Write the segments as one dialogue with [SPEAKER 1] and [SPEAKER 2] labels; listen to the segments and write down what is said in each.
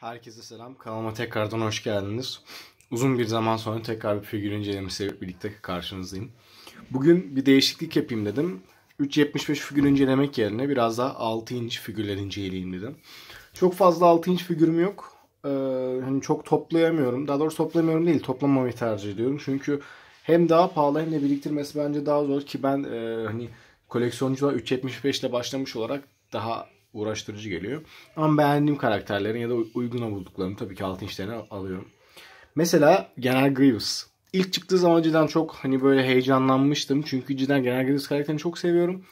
[SPEAKER 1] Herkese selam. Kanalıma tekrardan hoş geldiniz. Uzun bir zaman sonra tekrar bir figür incelemesi birlikte karşınızdayım. Bugün bir değişiklik yapayım dedim. 3.75 figür incelemek yerine biraz daha 6 inç figürler inceleyeyim dedim. Çok fazla 6 inç figürüm yok. Ee, hani çok toplayamıyorum. Daha doğrusu toplamıyorum değil, toplamamayı tercih ediyorum. Çünkü hem daha pahalı hem de biriktirmesi bence daha zor ki ben e, hani koleksiyoncular 3.75 ile başlamış olarak daha uğraştırıcı geliyor. Ama beğendiğim karakterlerin ya da uyguna bulduklarını tabii ki altın işlerine alıyorum. Mesela General Grievous. İlk çıktığı zaman cidden çok hani böyle heyecanlanmıştım. Çünkü cidden General Grievous karakterini çok seviyorum.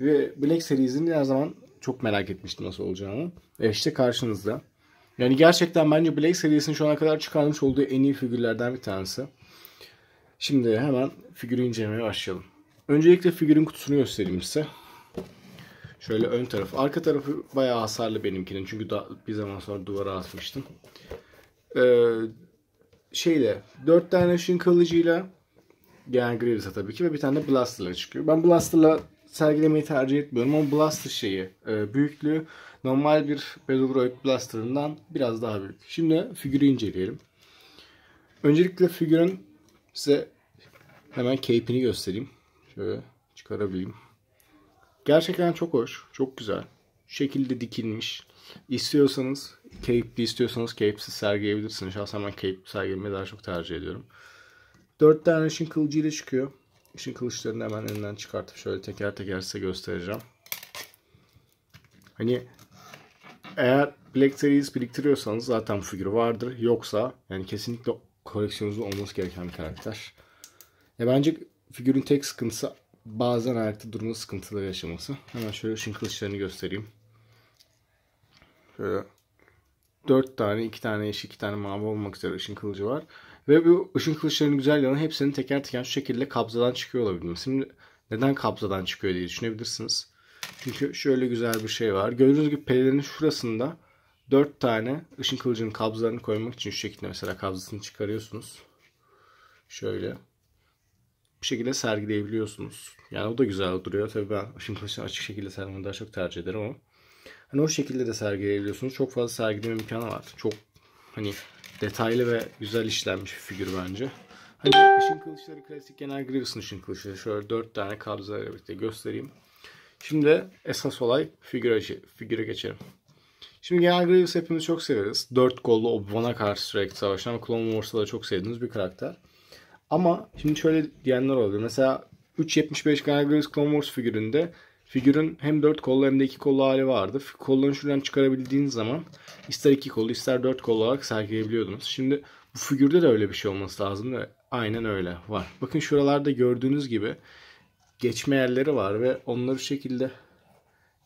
[SPEAKER 1] Ve Black Series'ini her zaman çok merak etmiştim nasıl olacağını. E işte karşınızda. Yani gerçekten bence Black serisinin şu ana kadar çıkarmış olduğu en iyi figürlerden bir tanesi. Şimdi hemen figürü incelemeye başlayalım. Öncelikle figürün kutusunu göstereyim size. Şöyle ön tarafı. Arka tarafı bayağı hasarlı benimkinin. Çünkü da, bir zaman sonra duvara asmıştım. Ee, şeyle 4 tane ışın kalıcıyla yani Graves'e tabii ki ve bir tane de Blaster'la çıkıyor. Ben Blaster'la sergilemeyi tercih etmiyorum ama Blaster şeyi e, büyüklüğü normal bir Battlegroid Blaster'ından biraz daha büyük. Şimdi figürü inceleyelim. Öncelikle figürün size hemen cape'ini göstereyim. Şöyle çıkarabileyim. Gerçekten çok hoş, çok güzel. Şu şekilde dikilmiş. İstiyorsanız, keyifli istiyorsanız keyifsiz sergileyebilirsiniz. Şahsen ben keyifli sergilemeyi daha çok tercih ediyorum. Dört tane ışın kılıcıyla çıkıyor. Işın kılıçlarını hemen elinden çıkartıp şöyle teker teker size göstereceğim. Hani eğer Black Series biriktiriyorsanız zaten bu figür vardır. Yoksa yani kesinlikle koleksiyonunuzda olması gereken bir karakter. Ya bence figürün tek sıkıntısı bazen ayakta durma sıkıntıları yaşaması. Hemen şöyle ışın kılıçlarını göstereyim. Şöyle 4 tane, 2 tane yeşil, 2 tane mavi olmak üzere ışın kılıcı var. Ve bu ışın kılıçlarının güzel yanı hepsinin teker teker şu şekilde kabzadan çıkıyor olabildim. Şimdi neden kabzadan çıkıyor diye düşünebilirsiniz. Çünkü şöyle güzel bir şey var. Gördüğünüz gibi pelerin şurasında 4 tane ışın kılıcının kabzalarını koymak için şu şekilde mesela kabzasını çıkarıyorsunuz. Şöyle bu şekilde sergileyebiliyorsunuz. Yani o da güzel duruyor. Tabii ben şimdi açık şekilde sergilemeyi daha çok tercih ederim ama. Hani o şekilde de sergileyebiliyorsunuz. Çok fazla sergileme imkanı var. Çok hani detaylı ve güzel işlenmiş bir figür bence. Hani ışın kılıçları klasik genel Grievous'un ışın kılıçları. Şöyle dört tane kabzayla birlikte göstereyim. Şimdi esas olay figürajı şey, figüre geçelim. Şimdi genel Grievous hepimiz çok severiz. Dört kollu Obi-Wan'a karşı sürekli savaşan Clone Wars'ta da çok sevdiğiniz bir karakter. Ama şimdi şöyle diyenler oluyor. Mesela 3.75 Gargoyles Clone Wars figüründe figürün hem 4 kollu hem de 2 kollu hali vardı. Kollarını şuradan çıkarabildiğiniz zaman ister 2 kollu ister 4 kollu olarak sergileyebiliyordunuz. Şimdi bu figürde de öyle bir şey olması lazım ve aynen öyle var. Bakın şuralarda gördüğünüz gibi geçme yerleri var ve onları şekilde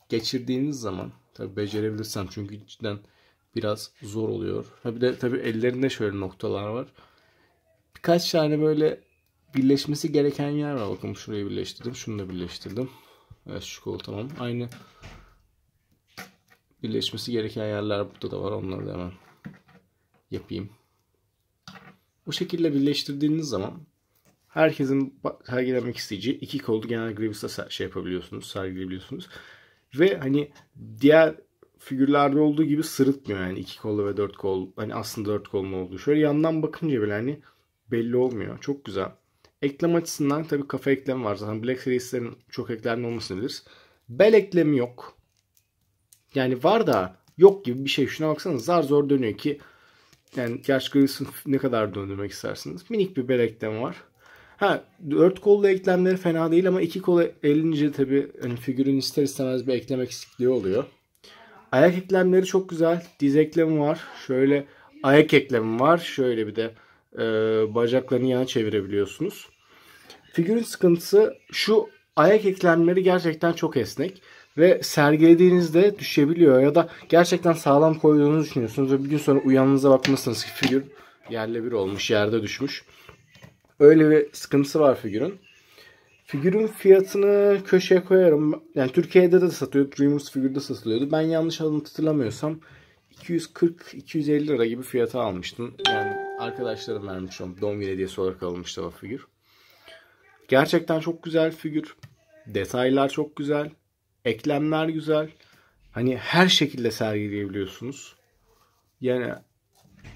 [SPEAKER 1] geçirdiğiniz zaman tabi becerebilirsem çünkü cidden biraz zor oluyor. Ha bir de tabi ellerinde şöyle noktalar var birkaç tane böyle birleşmesi gereken yer var. Bakın şurayı birleştirdim. Şunu da birleştirdim. Evet şu kol tamam. Aynı birleşmesi gereken yerler burada da var. Onları da hemen yapayım. Bu şekilde birleştirdiğiniz zaman herkesin sergilemek isteyeceği iki koldu genel grievouse'da şey yapabiliyorsunuz, sergileyebiliyorsunuz. Ve hani diğer figürlerde olduğu gibi sırıtmıyor yani iki kollu ve dört kol. Hani aslında dört kolun olduğu. Şöyle yandan bakınca bile hani belli olmuyor. Çok güzel. Eklem açısından tabii kafa eklemi var. Zaten Black Series'lerin çok eklemli olmasını biliriz. Bel eklemi yok. Yani var da yok gibi bir şey. Şuna baksanız zar zor dönüyor ki yani gerçi Graves'ın ne kadar döndürmek istersiniz. Minik bir bel eklemi var. Ha dört kollu eklemleri fena değil ama iki kola elince tabii hani figürün ister istemez bir eklem eksikliği oluyor. Ayak eklemleri çok güzel. Diz eklemi var. Şöyle ayak eklemi var. Şöyle bir de e, bacaklarını yana çevirebiliyorsunuz. Figürün sıkıntısı şu ayak eklemleri gerçekten çok esnek ve sergilediğinizde düşebiliyor ya da gerçekten sağlam koyduğunuzu düşünüyorsunuz ve bir gün sonra uyanınıza bakmışsınız ki figür yerle bir olmuş, yerde düşmüş. Öyle bir sıkıntısı var figürün. Figürün fiyatını köşeye koyarım. Yani Türkiye'de de satıyor. Dreamers figürde satılıyordu. Ben yanlış hatırlamıyorsam 240-250 lira gibi fiyata almıştım. Yani arkadaşlarım vermiş. Doğum günü hediyesi olarak alınmıştı o figür. Gerçekten çok güzel figür. Detaylar çok güzel. Eklemler güzel. Hani her şekilde sergileyebiliyorsunuz. Yani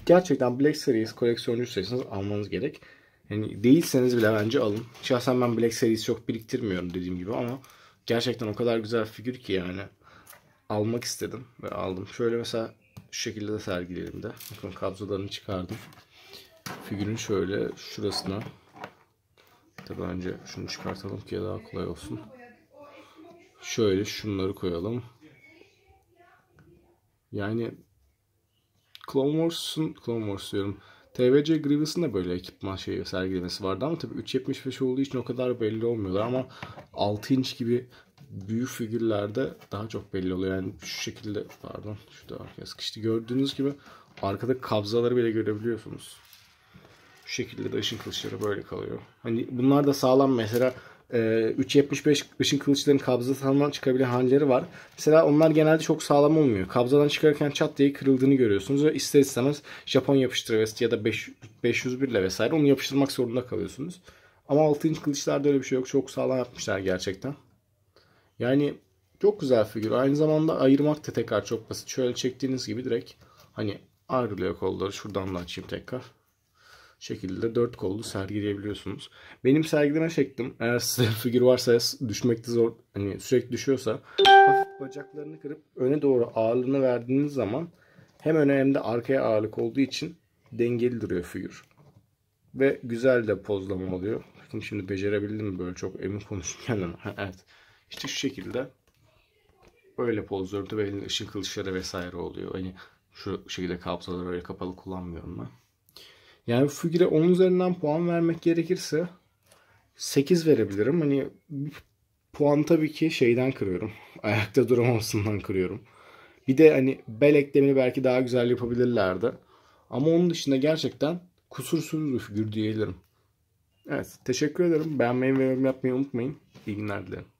[SPEAKER 1] gerçekten Black Series koleksiyoncuysanız almanız gerek. Yani değilseniz bile bence alın. Şahsen ben Black Series çok biriktirmiyorum dediğim gibi ama gerçekten o kadar güzel figür ki yani almak istedim ve aldım. Şöyle mesela şu şekilde de sergileyelim de. Bakın kabzolarını çıkardım figürün şöyle şurasına tabi önce şunu çıkartalım ki daha kolay olsun. Şöyle şunları koyalım. Yani Clone Wars'un Clone Wars diyorum. TVC Grievous'ın da böyle ekipman şeyi sergilemesi vardı ama tabii 3.75 olduğu için o kadar belli olmuyorlar ama 6 inç gibi büyük figürlerde daha çok belli oluyor. Yani şu şekilde pardon şu da arkaya sıkıştı. Gördüğünüz gibi arkada kabzaları bile görebiliyorsunuz. Şu şekilde de ışın kılıçları böyle kalıyor. Hani bunlar da sağlam mesela e, 3.75 ışın kılıçlarının kabzadan çıkabilen halleri var. Mesela onlar genelde çok sağlam olmuyor. Kabzadan çıkarken çat diye kırıldığını görüyorsunuz ve ister istemez Japon yapıştırıvesi ya da 5, 501 ile vesaire onu yapıştırmak zorunda kalıyorsunuz. Ama 6 inç kılıçlarda öyle bir şey yok. Çok sağlam yapmışlar gerçekten. Yani çok güzel figür. Aynı zamanda ayırmak da tekrar çok basit. Şöyle çektiğiniz gibi direkt hani ayrılıyor kolları. Şuradan da açayım tekrar şekilde dört kollu sergileyebiliyorsunuz. Benim sergileme şeklim eğer size figür varsa düşmekte zor hani sürekli düşüyorsa hafif bacaklarını kırıp öne doğru ağırlığını verdiğiniz zaman hem öne hem de arkaya ağırlık olduğu için dengeli duruyor figür. Ve güzel de pozlama oluyor. Bakın şimdi becerebildim mi böyle çok emin konuşurken ama. evet. İşte şu şekilde böyle pozlarda ve ışın kılıçları vesaire oluyor. Hani şu şekilde kabzaları öyle kapalı kullanmıyorum ben. Yani Fugir'e 10 üzerinden puan vermek gerekirse 8 verebilirim. Hani puan tabii ki şeyden kırıyorum. Ayakta duramamasından kırıyorum. Bir de hani bel eklemini belki daha güzel yapabilirlerdi. Ama onun dışında gerçekten kusursuz bir figür diyebilirim. Evet teşekkür ederim. Beğenmeyi ve yorum yapmayı unutmayın. İyi günler dilerim.